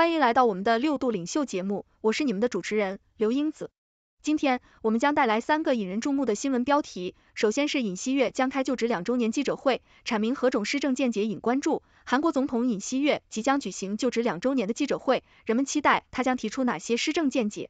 欢迎来到我们的六度领袖节目，我是你们的主持人刘英子。今天我们将带来三个引人注目的新闻标题。首先是尹锡月将开就职两周年记者会，阐明何种施政见解引关注。韩国总统尹锡月即将举行就职两周年的记者会，人们期待他将提出哪些施政见解。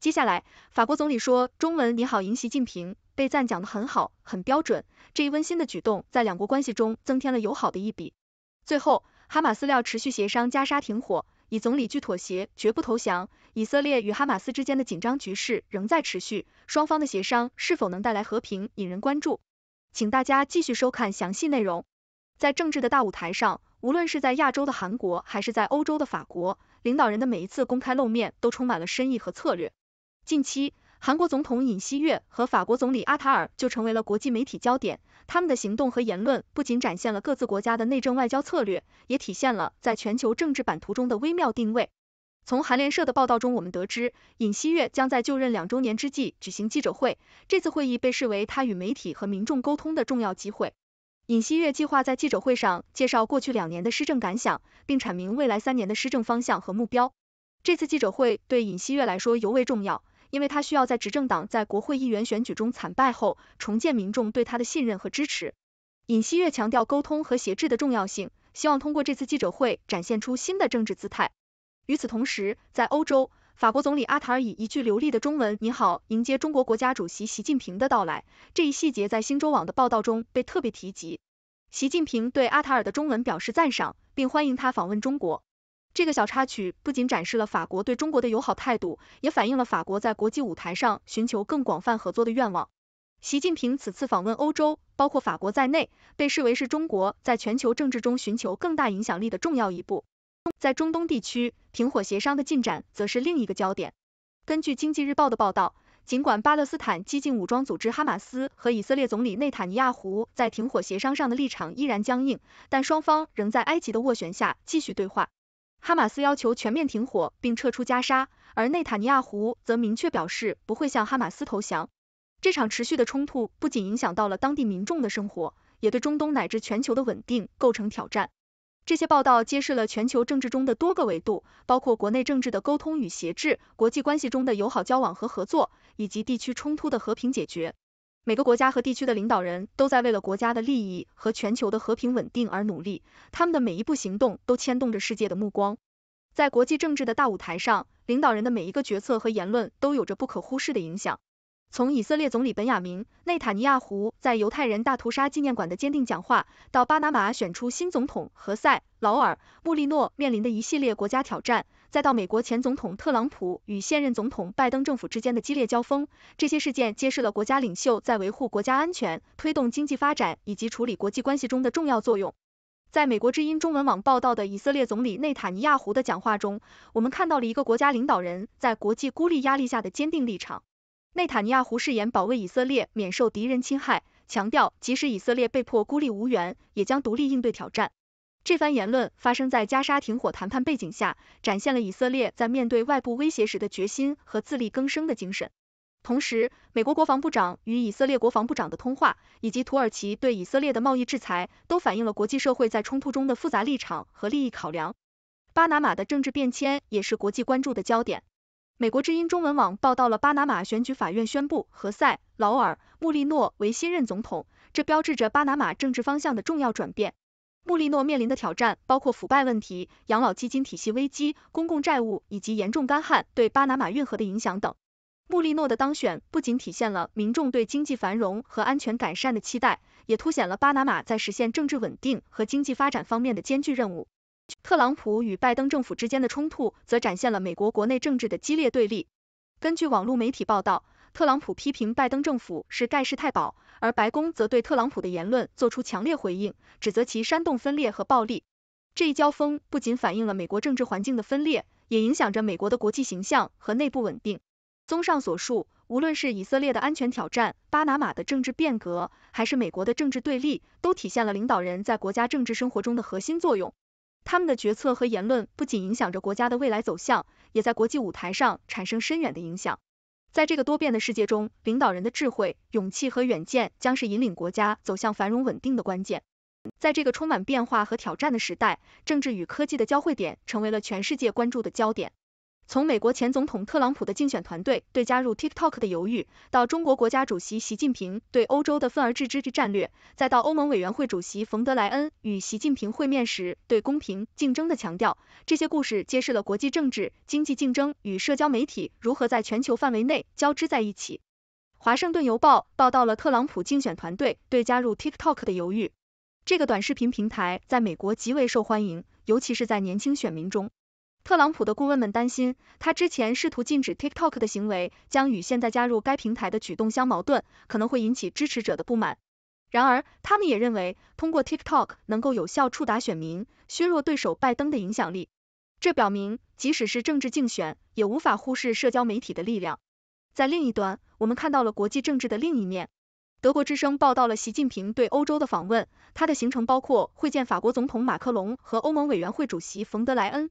接下来，法国总理说中文你好，迎习近平，被赞讲得很好，很标准。这一温馨的举动在两国关系中增添了友好的一笔。最后，哈马斯料持续协商加沙停火。以总理拒妥协，绝不投降。以色列与哈马斯之间的紧张局势仍在持续，双方的协商是否能带来和平引人关注。请大家继续收看详细内容。在政治的大舞台上，无论是在亚洲的韩国，还是在欧洲的法国，领导人的每一次公开露面都充满了深意和策略。近期，韩国总统尹锡悦和法国总理阿塔尔就成为了国际媒体焦点。他们的行动和言论不仅展现了各自国家的内政外交策略，也体现了在全球政治版图中的微妙定位。从韩联社的报道中，我们得知，尹锡悦将在就任两周年之际举行记者会。这次会议被视为他与媒体和民众沟通的重要机会。尹锡悦计划在记者会上介绍过去两年的施政感想，并阐明未来三年的施政方向和目标。这次记者会对尹锡悦来说尤为重要。因为他需要在执政党在国会议员选举中惨败后重建民众对他的信任和支持。尹锡悦强调沟通和协制的重要性，希望通过这次记者会展现出新的政治姿态。与此同时，在欧洲，法国总理阿塔尔以一句流利的中文“你好”迎接中国国家主席习近平的到来，这一细节在星洲网的报道中被特别提及。习近平对阿塔尔的中文表示赞赏，并欢迎他访问中国。这个小插曲不仅展示了法国对中国的友好态度，也反映了法国在国际舞台上寻求更广泛合作的愿望。习近平此次访问欧洲，包括法国在内，被视为是中国在全球政治中寻求更大影响力的重要一步。在中东地区，停火协商的进展则是另一个焦点。根据经济日报的报道，尽管巴勒斯坦激进武装组织哈马斯和以色列总理内塔尼亚胡在停火协商上的立场依然僵硬，但双方仍在埃及的斡旋下继续对话。哈马斯要求全面停火并撤出加沙，而内塔尼亚胡则明确表示不会向哈马斯投降。这场持续的冲突不仅影响到了当地民众的生活，也对中东乃至全球的稳定构成挑战。这些报道揭示了全球政治中的多个维度，包括国内政治的沟通与协制、国际关系中的友好交往和合作，以及地区冲突的和平解决。每个国家和地区的领导人都在为了国家的利益和全球的和平稳定而努力，他们的每一步行动都牵动着世界的目光。在国际政治的大舞台上，领导人的每一个决策和言论都有着不可忽视的影响。从以色列总理本雅明·内塔尼亚胡在犹太人大屠杀纪念馆的坚定讲话，到巴拿马选出新总统何塞·劳尔·穆利诺面临的一系列国家挑战。再到美国前总统特朗普与现任总统拜登政府之间的激烈交锋，这些事件揭示了国家领袖在维护国家安全、推动经济发展以及处理国际关系中的重要作用。在美国之音中文网报道的以色列总理内塔尼亚胡的讲话中，我们看到了一个国家领导人在国际孤立压力下的坚定立场。内塔尼亚胡誓言保卫以色列免受敌人侵害，强调即使以色列被迫孤立无援，也将独立应对挑战。这番言论发生在加沙停火谈判背景下，展现了以色列在面对外部威胁时的决心和自力更生的精神。同时，美国国防部长与以色列国防部长的通话，以及土耳其对以色列的贸易制裁，都反映了国际社会在冲突中的复杂立场和利益考量。巴拿马的政治变迁也是国际关注的焦点。美国之音中文网报道了巴拿马选举法院宣布何塞·劳尔·穆利诺为新任总统，这标志着巴拿马政治方向的重要转变。穆利诺面临的挑战包括腐败问题、养老基金体系危机、公共债务以及严重干旱对巴拿马运河的影响等。穆利诺的当选不仅体现了民众对经济繁荣和安全改善的期待，也凸显了巴拿马在实现政治稳定和经济发展方面的艰巨任务。特朗普与拜登政府之间的冲突则展现了美国国内政治的激烈对立。根据网络媒体报道，特朗普批评拜登政府是“盖世太保”。而白宫则对特朗普的言论做出强烈回应，指责其煽动分裂和暴力。这一交锋不仅反映了美国政治环境的分裂，也影响着美国的国际形象和内部稳定。综上所述，无论是以色列的安全挑战、巴拿马的政治变革，还是美国的政治对立，都体现了领导人在国家政治生活中的核心作用。他们的决策和言论不仅影响着国家的未来走向，也在国际舞台上产生深远的影响。在这个多变的世界中，领导人的智慧、勇气和远见将是引领国家走向繁荣稳定的关键。在这个充满变化和挑战的时代，政治与科技的交汇点成为了全世界关注的焦点。从美国前总统特朗普的竞选团队对加入 TikTok 的犹豫，到中国国家主席习近平对欧洲的分而治之之战略，再到欧盟委员会主席冯德莱恩与习近平会面时对公平竞争的强调，这些故事揭示了国际政治、经济竞争与社交媒体如何在全球范围内交织在一起。《华盛顿邮报》报道了特朗普竞选团队对加入 TikTok 的犹豫。这个短视频平台在美国极为受欢迎，尤其是在年轻选民中。特朗普的顾问们担心，他之前试图禁止 TikTok 的行为将与现在加入该平台的举动相矛盾，可能会引起支持者的不满。然而，他们也认为，通过 TikTok 能够有效触达选民，削弱对手拜登的影响力。这表明，即使是政治竞选，也无法忽视社交媒体的力量。在另一端，我们看到了国际政治的另一面。德国之声报道了习近平对欧洲的访问，他的行程包括会见法国总统马克龙和欧盟委员会主席冯德莱恩。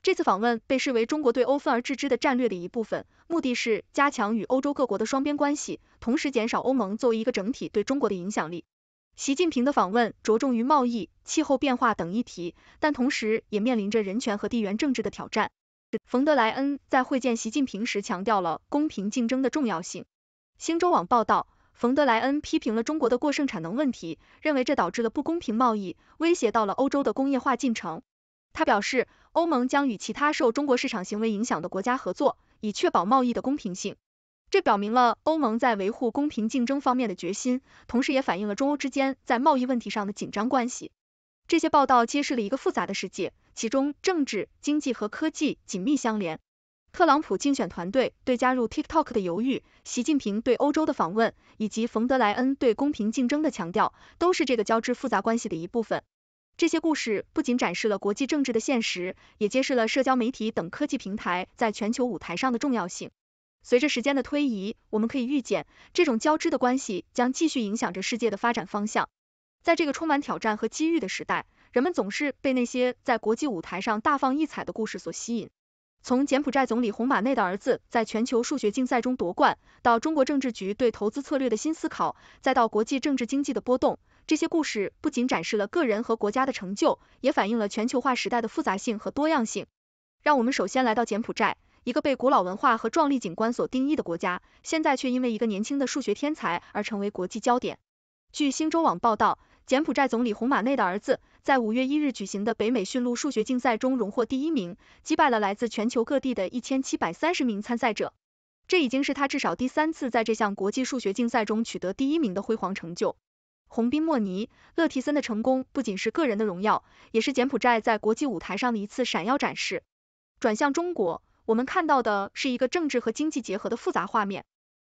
这次访问被视为中国对欧分而治之的战略的一部分，目的是加强与欧洲各国的双边关系，同时减少欧盟作为一个整体对中国的影响力。习近平的访问着重于贸易、气候变化等议题，但同时也面临着人权和地缘政治的挑战。冯德莱恩在会见习近平时强调了公平竞争的重要性。星洲网报道，冯德莱恩批评了中国的过剩产能问题，认为这导致了不公平贸易，威胁到了欧洲的工业化进程。他表示。欧盟将与其他受中国市场行为影响的国家合作，以确保贸易的公平性。这表明了欧盟在维护公平竞争方面的决心，同时也反映了中欧之间在贸易问题上的紧张关系。这些报道揭示了一个复杂的世界，其中政治、经济和科技紧密相连。特朗普竞选团队对加入 TikTok 的犹豫，习近平对欧洲的访问，以及冯德莱恩对公平竞争的强调，都是这个交织复杂关系的一部分。这些故事不仅展示了国际政治的现实，也揭示了社交媒体等科技平台在全球舞台上的重要性。随着时间的推移，我们可以预见，这种交织的关系将继续影响着世界的发展方向。在这个充满挑战和机遇的时代，人们总是被那些在国际舞台上大放异彩的故事所吸引。从柬埔寨总理洪马内的儿子在全球数学竞赛中夺冠，到中国政治局对投资策略的新思考，再到国际政治经济的波动。这些故事不仅展示了个人和国家的成就，也反映了全球化时代的复杂性和多样性。让我们首先来到柬埔寨，一个被古老文化和壮丽景观所定义的国家，现在却因为一个年轻的数学天才而成为国际焦点。据星洲网报道，柬埔寨总理洪马内的儿子在五月一日举行的北美驯鹿数学竞赛中荣获第一名，击败了来自全球各地的1730名参赛者。这已经是他至少第三次在这项国际数学竞赛中取得第一名的辉煌成就。洪斌、莫尼、乐提森的成功不仅是个人的荣耀，也是柬埔寨在国际舞台上的一次闪耀展示。转向中国，我们看到的是一个政治和经济结合的复杂画面。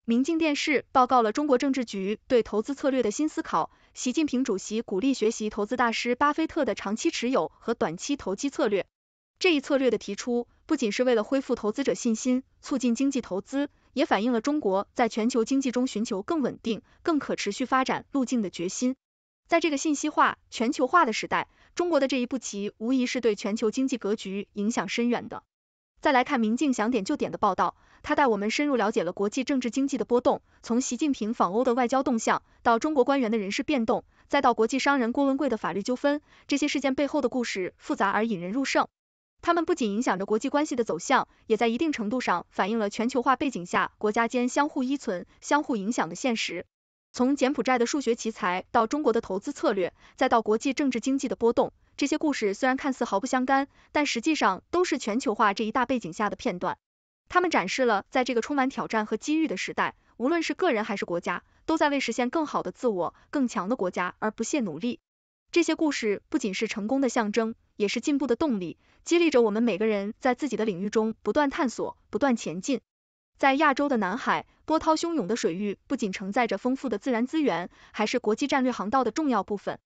明镜电视报告了中国政治局对投资策略的新思考。习近平主席鼓励学习投资大师巴菲特的长期持有和短期投机策略。这一策略的提出，不仅是为了恢复投资者信心，促进经济投资。也反映了中国在全球经济中寻求更稳定、更可持续发展路径的决心。在这个信息化、全球化的时代，中国的这一步棋无疑是对全球经济格局影响深远的。再来看《明镜想点就点》的报道，他带我们深入了解了国际政治经济的波动，从习近平访欧的外交动向，到中国官员的人事变动，再到国际商人郭文贵的法律纠纷，这些事件背后的故事复杂而引人入胜。它们不仅影响着国际关系的走向，也在一定程度上反映了全球化背景下国家间相互依存、相互影响的现实。从柬埔寨的数学奇才到中国的投资策略，再到国际政治经济的波动，这些故事虽然看似毫不相干，但实际上都是全球化这一大背景下的片段。它们展示了，在这个充满挑战和机遇的时代，无论是个人还是国家，都在为实现更好的自我、更强的国家而不懈努力。这些故事不仅是成功的象征。也是进步的动力，激励着我们每个人在自己的领域中不断探索、不断前进。在亚洲的南海，波涛汹涌的水域不仅承载着丰富的自然资源，还是国际战略航道的重要部分。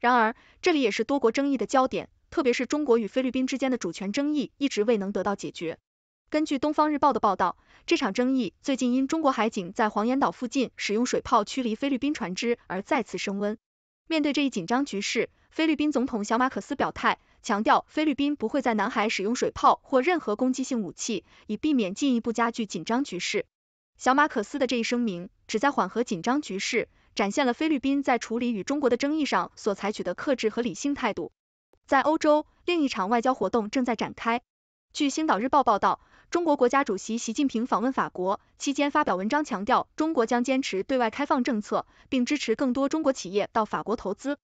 然而，这里也是多国争议的焦点，特别是中国与菲律宾之间的主权争议一直未能得到解决。根据《东方日报》的报道，这场争议最近因中国海警在黄岩岛附近使用水炮驱离菲律宾船只而再次升温。面对这一紧张局势，菲律宾总统小马可斯表态。强调菲律宾不会在南海使用水炮或任何攻击性武器，以避免进一步加剧紧张局势。小马可斯的这一声明旨在缓和紧张局势，展现了菲律宾在处理与中国的争议上所采取的克制和理性态度。在欧洲，另一场外交活动正在展开。据《星岛日报》报道，中国国家主席习近平访问法国期间发表文章，强调中国将坚持对外开放政策，并支持更多中国企业到法国投资。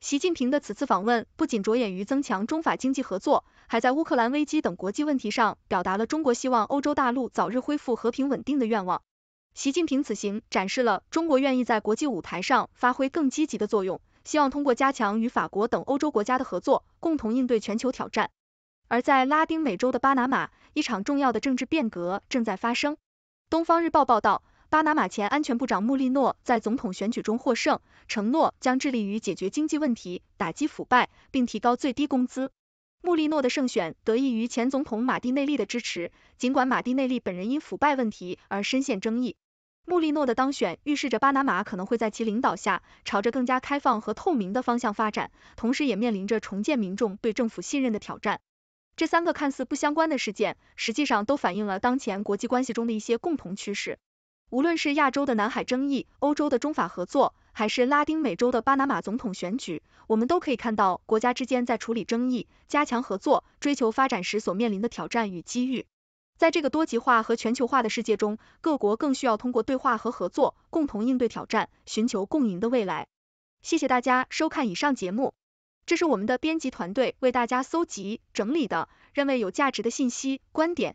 习近平的此次访问不仅着眼于增强中法经济合作，还在乌克兰危机等国际问题上表达了中国希望欧洲大陆早日恢复和平稳定的愿望。习近平此行展示了中国愿意在国际舞台上发挥更积极的作用，希望通过加强与法国等欧洲国家的合作，共同应对全球挑战。而在拉丁美洲的巴拿马，一场重要的政治变革正在发生。东方日报报道。巴拿马前安全部长穆利诺在总统选举中获胜，承诺将致力于解决经济问题、打击腐败，并提高最低工资。穆利诺的胜选得益于前总统马蒂内利的支持，尽管马蒂内利本人因腐败问题而深陷争议。穆利诺的当选预示着巴拿马可能会在其领导下朝着更加开放和透明的方向发展，同时也面临着重建民众对政府信任的挑战。这三个看似不相关的事件，实际上都反映了当前国际关系中的一些共同趋势。无论是亚洲的南海争议、欧洲的中法合作，还是拉丁美洲的巴拿马总统选举，我们都可以看到国家之间在处理争议、加强合作、追求发展时所面临的挑战与机遇。在这个多极化和全球化的世界中，各国更需要通过对话和合作，共同应对挑战，寻求共赢的未来。谢谢大家收看以上节目，这是我们的编辑团队为大家搜集整理的，认为有价值的信息观点。